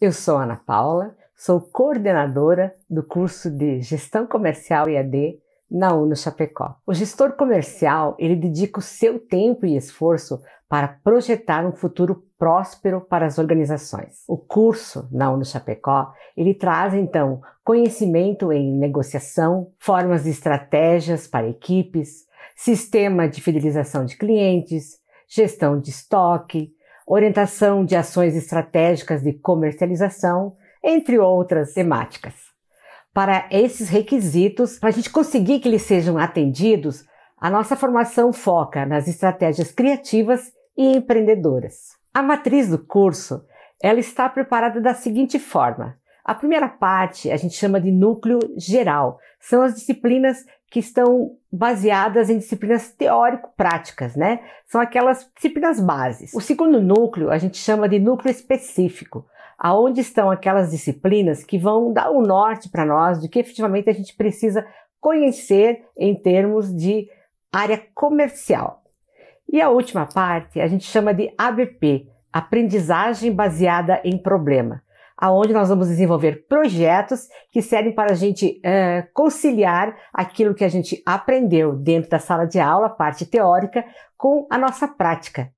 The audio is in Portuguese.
Eu sou Ana Paula, sou coordenadora do curso de Gestão Comercial EAD na UNO Chapecó. O gestor comercial, ele dedica o seu tempo e esforço para projetar um futuro próspero para as organizações. O curso na UNO Chapecó, ele traz então conhecimento em negociação, formas e estratégias para equipes, sistema de fidelização de clientes, gestão de estoque, orientação de ações estratégicas de comercialização, entre outras temáticas. Para esses requisitos, para a gente conseguir que eles sejam atendidos, a nossa formação foca nas estratégias criativas e empreendedoras. A matriz do curso ela está preparada da seguinte forma: a primeira parte a gente chama de núcleo geral. São as disciplinas que estão baseadas em disciplinas teórico-práticas, né? São aquelas disciplinas bases. O segundo núcleo a gente chama de núcleo específico, aonde estão aquelas disciplinas que vão dar o norte para nós do que efetivamente a gente precisa conhecer em termos de área comercial. E a última parte a gente chama de ABP, aprendizagem baseada em problema aonde nós vamos desenvolver projetos que servem para a gente é, conciliar aquilo que a gente aprendeu dentro da sala de aula, parte teórica, com a nossa prática.